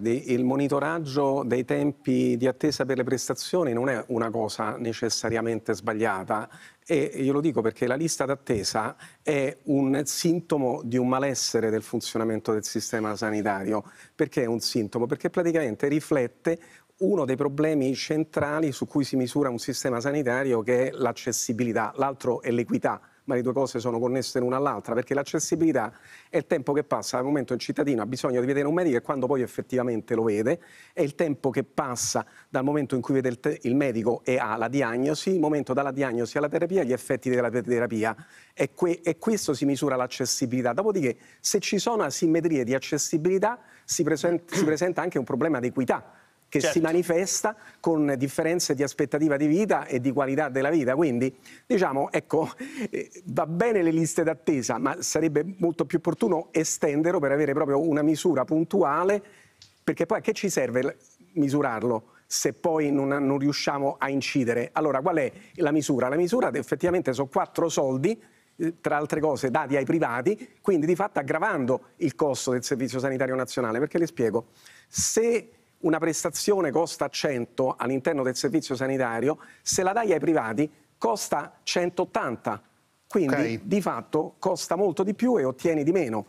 Il monitoraggio dei tempi di attesa per le prestazioni non è una cosa necessariamente sbagliata e io lo dico perché la lista d'attesa è un sintomo di un malessere del funzionamento del sistema sanitario. Perché è un sintomo? Perché praticamente riflette uno dei problemi centrali su cui si misura un sistema sanitario che è l'accessibilità, l'altro è l'equità ma le due cose sono connesse l'una all'altra, perché l'accessibilità è il tempo che passa dal momento che cui il cittadino ha bisogno di vedere un medico e quando poi effettivamente lo vede, è il tempo che passa dal momento in cui vede il, il medico e ha la diagnosi, il momento dalla diagnosi alla terapia, e gli effetti della terapia e, que e questo si misura l'accessibilità. Dopodiché se ci sono asimmetrie di accessibilità si, presenta, si presenta anche un problema di equità che certo. si manifesta con differenze di aspettativa di vita e di qualità della vita. Quindi, diciamo, ecco, eh, va bene le liste d'attesa, ma sarebbe molto più opportuno estenderlo per avere proprio una misura puntuale, perché poi a che ci serve misurarlo? se poi non, non riusciamo a incidere. Allora, qual è la misura? La misura effettivamente sono quattro soldi eh, tra altre cose dati ai privati, quindi di fatto aggravando il costo del Servizio Sanitario Nazionale. Perché le spiego, se una prestazione costa 100 all'interno del servizio sanitario, se la dai ai privati costa 180. Quindi okay. di fatto costa molto di più e ottieni di meno.